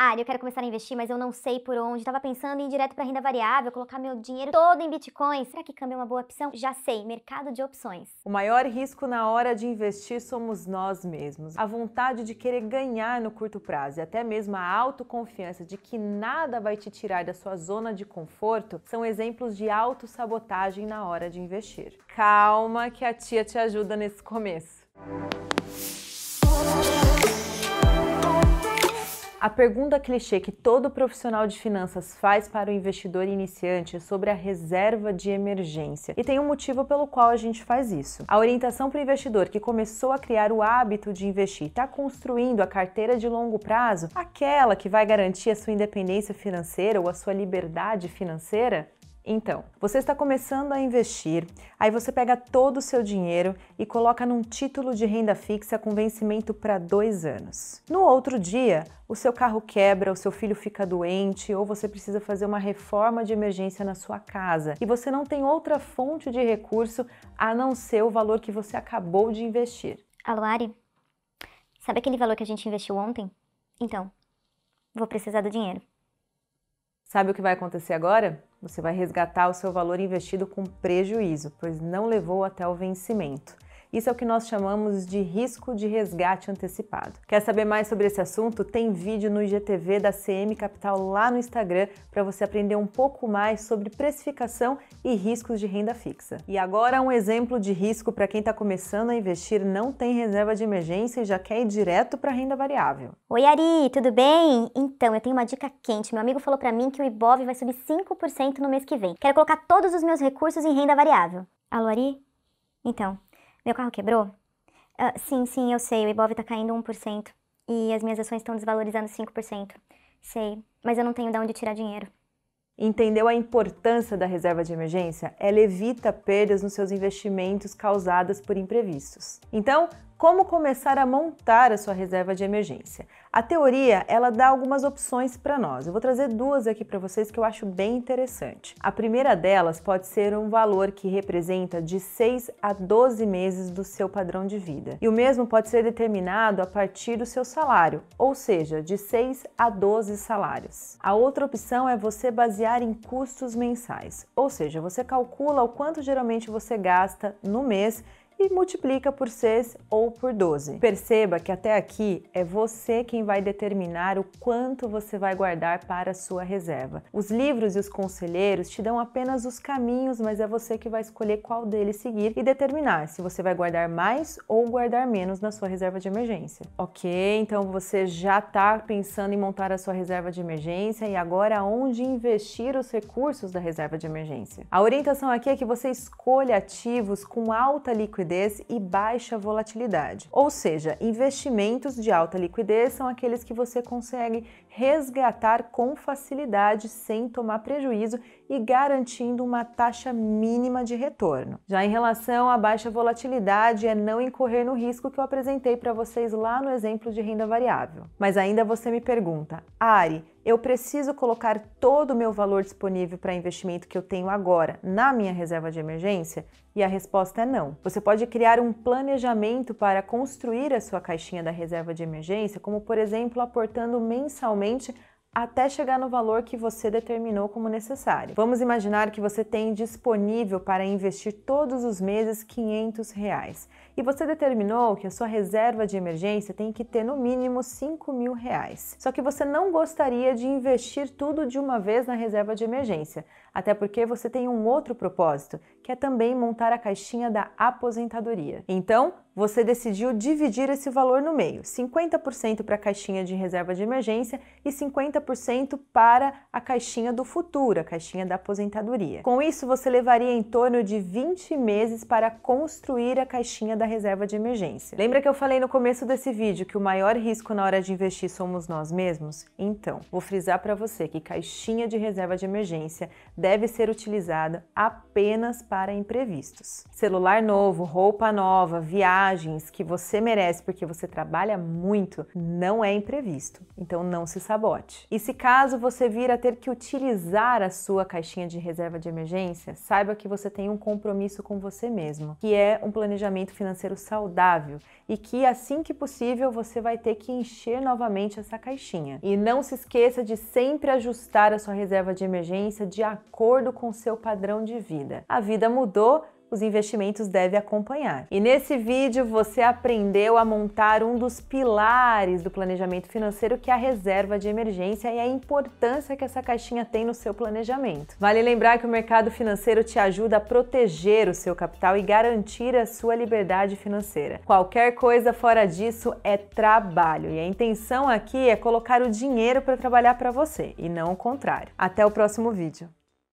ah, eu quero começar a investir, mas eu não sei por onde. Tava pensando em ir direto para renda variável, colocar meu dinheiro todo em Bitcoin. Será que câmbio é uma boa opção? Já sei, mercado de opções. O maior risco na hora de investir somos nós mesmos. A vontade de querer ganhar no curto prazo e até mesmo a autoconfiança de que nada vai te tirar da sua zona de conforto são exemplos de autossabotagem na hora de investir. Calma que a tia te ajuda nesse começo. Música A pergunta clichê que todo profissional de finanças faz para o investidor iniciante é sobre a reserva de emergência. E tem um motivo pelo qual a gente faz isso. A orientação para o investidor que começou a criar o hábito de investir, está construindo a carteira de longo prazo, aquela que vai garantir a sua independência financeira ou a sua liberdade financeira, então, você está começando a investir, aí você pega todo o seu dinheiro e coloca num título de renda fixa com vencimento para dois anos. No outro dia, o seu carro quebra, o seu filho fica doente ou você precisa fazer uma reforma de emergência na sua casa e você não tem outra fonte de recurso a não ser o valor que você acabou de investir. Aluari, Sabe aquele valor que a gente investiu ontem? Então, vou precisar do dinheiro. Sabe o que vai acontecer agora? Você vai resgatar o seu valor investido com prejuízo, pois não levou até o vencimento. Isso é o que nós chamamos de risco de resgate antecipado. Quer saber mais sobre esse assunto? Tem vídeo no IGTV da CM Capital lá no Instagram para você aprender um pouco mais sobre precificação e riscos de renda fixa. E agora um exemplo de risco para quem está começando a investir, não tem reserva de emergência e já quer ir direto para renda variável. Oi Ari, tudo bem? Então, eu tenho uma dica quente. Meu amigo falou para mim que o IBOV vai subir 5% no mês que vem. Quero colocar todos os meus recursos em renda variável. Alô Ari? Então, meu carro quebrou? Uh, sim, sim, eu sei, o Ibov tá caindo 1%. E as minhas ações estão desvalorizando 5%. Sei, mas eu não tenho de onde tirar dinheiro. Entendeu a importância da reserva de emergência? Ela evita perdas nos seus investimentos causadas por imprevistos. Então, como começar a montar a sua reserva de emergência. A teoria, ela dá algumas opções para nós. Eu vou trazer duas aqui para vocês que eu acho bem interessante. A primeira delas pode ser um valor que representa de 6 a 12 meses do seu padrão de vida. E o mesmo pode ser determinado a partir do seu salário, ou seja, de 6 a 12 salários. A outra opção é você basear em custos mensais, ou seja, você calcula o quanto geralmente você gasta no mês e multiplica por 6 ou por 12. Perceba que até aqui é você quem vai determinar o quanto você vai guardar para a sua reserva. Os livros e os conselheiros te dão apenas os caminhos, mas é você que vai escolher qual deles seguir e determinar se você vai guardar mais ou guardar menos na sua reserva de emergência. Ok, então você já está pensando em montar a sua reserva de emergência e agora onde investir os recursos da reserva de emergência. A orientação aqui é que você escolha ativos com alta liquidez liquidez e baixa volatilidade. Ou seja, investimentos de alta liquidez são aqueles que você consegue resgatar com facilidade sem tomar prejuízo e garantindo uma taxa mínima de retorno. Já em relação à baixa volatilidade, é não incorrer no risco que eu apresentei para vocês lá no exemplo de renda variável. Mas ainda você me pergunta, Ari, eu preciso colocar todo o meu valor disponível para investimento que eu tenho agora na minha reserva de emergência? E a resposta é não. Você pode criar um planejamento para construir a sua caixinha da reserva de emergência, como por exemplo aportando mensalmente mensalmente até chegar no valor que você determinou como necessário. Vamos imaginar que você tem disponível para investir todos os meses 500 reais e você determinou que a sua reserva de emergência tem que ter no mínimo 5 mil reais. Só que você não gostaria de investir tudo de uma vez na reserva de emergência, até porque você tem um outro propósito, é também montar a caixinha da aposentadoria. Então, você decidiu dividir esse valor no meio: 50% para a caixinha de reserva de emergência e 50% para a caixinha do futuro, a caixinha da aposentadoria. Com isso, você levaria em torno de 20 meses para construir a caixinha da reserva de emergência. Lembra que eu falei no começo desse vídeo que o maior risco na hora de investir somos nós mesmos? Então, vou frisar para você que caixinha de reserva de emergência deve ser utilizada apenas para para imprevistos. Celular novo, roupa nova, viagens que você merece porque você trabalha muito, não é imprevisto. Então não se sabote. E se caso você vir a ter que utilizar a sua caixinha de reserva de emergência, saiba que você tem um compromisso com você mesmo, que é um planejamento financeiro saudável e que assim que possível você vai ter que encher novamente essa caixinha. E não se esqueça de sempre ajustar a sua reserva de emergência de acordo com seu padrão de vida. A vida mudou, os investimentos devem acompanhar. E nesse vídeo você aprendeu a montar um dos pilares do planejamento financeiro, que é a reserva de emergência e a importância que essa caixinha tem no seu planejamento. Vale lembrar que o mercado financeiro te ajuda a proteger o seu capital e garantir a sua liberdade financeira. Qualquer coisa fora disso é trabalho e a intenção aqui é colocar o dinheiro para trabalhar para você e não o contrário. Até o próximo vídeo.